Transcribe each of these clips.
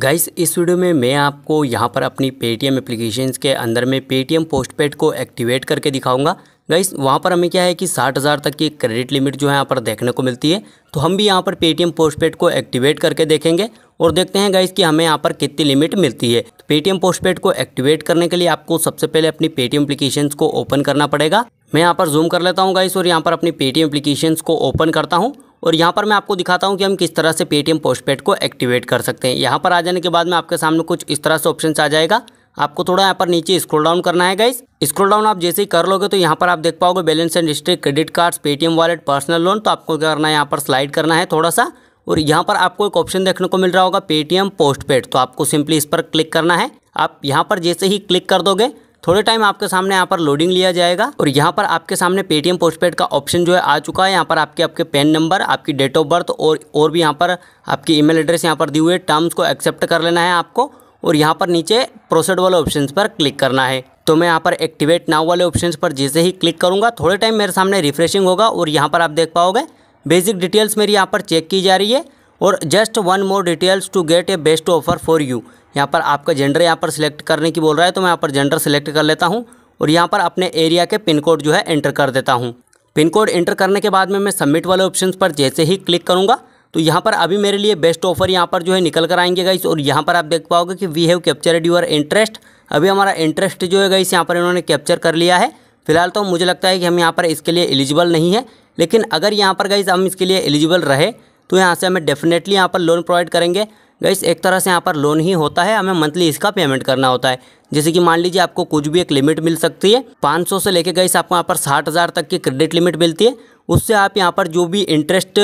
guys इस video में मैं आपको यहाँ पर अपनी पेटीएम एप्लीकेशन के अंदर में पेटीएम पोस्टपेड को एक्टिवेट करके दिखाऊंगा गाइस वहाँ पर हमें क्या है कि साठ हज़ार तक की क्रेडिट लिमिट जो है यहाँ पर देखने को मिलती है तो हम भी यहाँ पर पेटीएम पोस्टपेड को एक्टिवेट करके देखेंगे और देखते हैं गाइस कि हमें यहाँ पर कितनी लिमिट मिलती है तो पेटीएम पोस्टपेड को एक्टिवेट करने के लिए आपको सबसे पहले अपनी पेटीएम एप्लीकेशंस को ओपन करना पड़ेगा मैं यहाँ पर जूम कर लेता हूँ गाइस और यहाँ पर अपनी पेटीएम एप्लीकेशंस को ओपन करता हूँ और यहाँ पर मैं आपको दिखाता हूँ कि हम किस तरह से पेटीएम पोस्टपेड को एक्टिवेट कर सकते हैं यहाँ पर आ जाने के बाद में आपके सामने कुछ इस तरह से ऑप्शन आ जाएगा आपको थोड़ा यहाँ पर नीचे स्क्रॉल डाउन करना है गाइस स्क्रॉल डाउन आप जैसे ही कर लोगे तो यहाँ पर आप देख पाओगे balance and history credit cards Paytm wallet personal loan तो आपको क्या करना है यहाँ पर स्लाइड करना है थोड़ा सा और यहाँ पर आपको एक ऑप्शन देखने को मिल रहा होगा पेटीएम पोस्टपेड तो आपको सिंपली इस पर क्लिक करना है आप यहाँ पर जैसे ही क्लिक कर दोगे थोड़े टाइम आपके सामने यहाँ पर लोडिंग लिया जाएगा और यहाँ पर आपके सामने पेटीएम पोस्टपेड का ऑप्शन जो है आ चुका है यहाँ पर आपके आपके पेन नंबर आपकी डेट ऑफ बर्थ और और भी यहाँ पर आपकी ईमेल एड्रेस यहाँ पर दी हुई है टर्म्स को एक्सेप्ट कर लेना है आपको और यहाँ पर नीचे प्रोसेड वाले ऑप्शन पर क्लिक करना है तो मैं यहाँ पर एक्टिवेट नाव वाले ऑप्शन पर जैसे ही क्लिक करूँगा थोड़े टाइम मेरे सामने रिफ्रेशिंग होगा और यहाँ पर आप देख पाओगे बेसिक डिटेल्स मेरी यहाँ पर चेक की जा रही है और just one more details to get a best offer for you यहाँ पर आपका जेंडर यहाँ पर सिलेक्ट करने की बोल रहा है तो मैं यहाँ पर जेंडर सिलेक्ट कर लेता हूँ और यहाँ पर अपने एरिया के पिन कोड जो है एंटर कर देता हूँ पिन कोड एंटर करने के बाद में मैं सबमिट वाले ऑप्शन पर जैसे ही क्लिक करूँगा तो यहाँ पर अभी मेरे लिए बेस्ट ऑफर यहाँ पर जो है निकल कर आएंगे गाइस और यहाँ पर आप देख पाओगे कि we have captured your interest अभी हमारा इंटरेस्ट जो है गाइस यहाँ पर इन्होंने कैप्चर कर लिया है फिलहाल तो मुझे लगता है कि हम यहाँ पर इसके लिए एलिजिबल नहीं है लेकिन अगर यहाँ पर गाइस हम इसके लिए एलिजिबल रहे तो यहाँ से हमें डेफिनेटली यहाँ पर लोन प्रोवाइड करेंगे गैस एक तरह से यहाँ पर लोन ही होता है हमें मंथली इसका पेमेंट करना होता है जैसे कि मान लीजिए आपको कुछ भी एक लिमिट मिल सकती है 500 से लेके गई आपको यहाँ पर साठ हज़ार तक की क्रेडिट लिमिट मिलती है उससे आप यहाँ पर जो भी इंटरेस्ट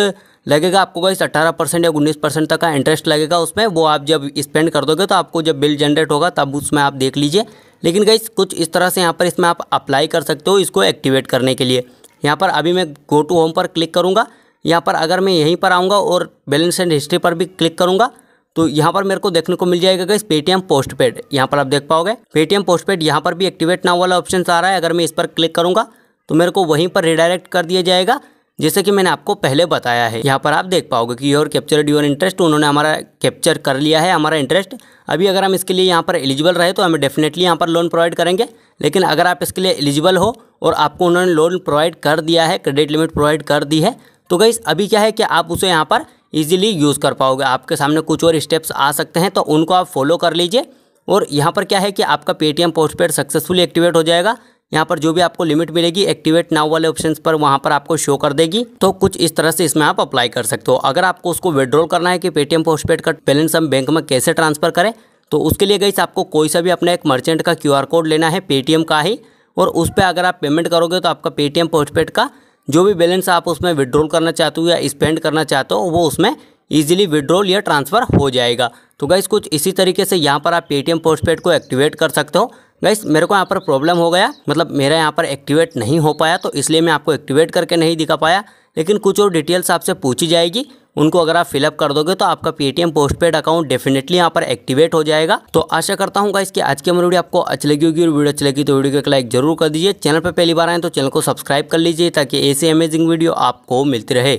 लगेगा आपको गई अट्ठारह परसेंट या उन्नीस परसेंट तक का इंटरेस्ट लगेगा उसमें वो आप जब स्पेंड कर दोगे तो आपको जब बिल जनरेट होगा तब उसमें आप देख लीजिए लेकिन गई कुछ इस तरह से यहाँ पर इसमें आप अप्लाई कर सकते हो इसको एक्टिवेट करने के लिए यहाँ पर अभी मैं गो टू होम पर क्लिक करूँगा यहाँ पर अगर मैं यहीं पर आऊँगा और बैलेंस एंड हिस्ट्री पर भी क्लिक करूँगा तो यहाँ पर मेरे को देखने को मिल जाएगा गाइस पेटीएम पोस्ट पेड यहाँ पर आप देख पाओगे पेटीएम पोस्ट पेड यहाँ पर भी एक्टिवेट नाउ वाला ऑप्शन आ रहा है अगर मैं इस पर क्लिक करूँगा तो मेरे को वहीं पर रिडायरेक्ट कर दिया जाएगा जैसे कि मैंने आपको पहले बताया है यहाँ पर आप देख पाओगे कि योर कैप्चर ड्यूर इंटरेस्ट उन्होंने हमारा कैप्चर कर लिया है हमारा इंटरेस्ट अभी अगर हम इसके लिए यहाँ पर एलिजिबल रहे तो हमें डेफिनेटली यहाँ पर लोन प्रोवाइड करेंगे लेकिन अगर आप इसके लिए एलिजिबल हो और आपको उन्होंने लोन प्रोवाइड कर दिया है क्रेडिट लिमिट प्रोवाइड कर दी है तो गई अभी क्या है कि आप उसे यहाँ पर ईजिली यूज़ कर पाओगे आपके सामने कुछ और स्टेप्स आ सकते हैं तो उनको आप फॉलो कर लीजिए और यहाँ पर क्या है कि आपका पेटीएम पोस्टपेड सक्सेसफुली एक्टिवेट हो जाएगा यहाँ पर जो भी आपको लिमिट मिलेगी एक्टिवेट नाउ वाले ऑप्शन पर वहाँ पर आपको शो कर देगी तो कुछ इस तरह से इसमें आप अप्लाई कर सकते हो अगर आपको उसको विड्रॉल करना है कि पेटीएम पोस्टपेड का बैलेंस हम बैंक में कैसे ट्रांसफर करें तो उसके लिए गई आपको कोई सा भी अपना एक मर्चेंट का क्यू कोड लेना है पेटीएम का ही और उस पर अगर आप पेमेंट करोगे तो आपका पेटीएम पोस्टपेड का जो भी बैलेंस आप उसमें विड्रॉल करना चाहते हो या स्पेंड करना चाहते हो वो उसमें ईजिली विड्रॉल या ट्रांसफ़र हो जाएगा तो गाइस कुछ इसी तरीके से यहाँ पर आप पेटीएम पोस्टपेड को एक्टिवेट कर सकते हो गाइस मेरे को यहाँ पर प्रॉब्लम हो गया मतलब मेरा यहाँ पर एक्टिवेट नहीं हो पाया तो इसलिए मैं आपको एक्टिवेट करके नहीं दिखा पाया लेकिन कुछ और डिटेल्स आपसे पूछी जाएगी उनको अगर आप फिलअप कर दोगे तो आपका पेटीएम पोस्टपेड अकाउंट डेफिनेटली यहाँ पर एक्टिवेट हो जाएगा तो आशा करता हूँ इसकी आज की वीडियो आपको अच्छी लगी होगी और वीडियो अच्छी लगी तो वीडियो को लाइक जरूर कर दीजिए चैनल पर पहली बार आए तो चैनल को सब्सक्राइब कर लीजिए ताकि ऐसी अमेजिंग वीडियो आपको मिलती रहे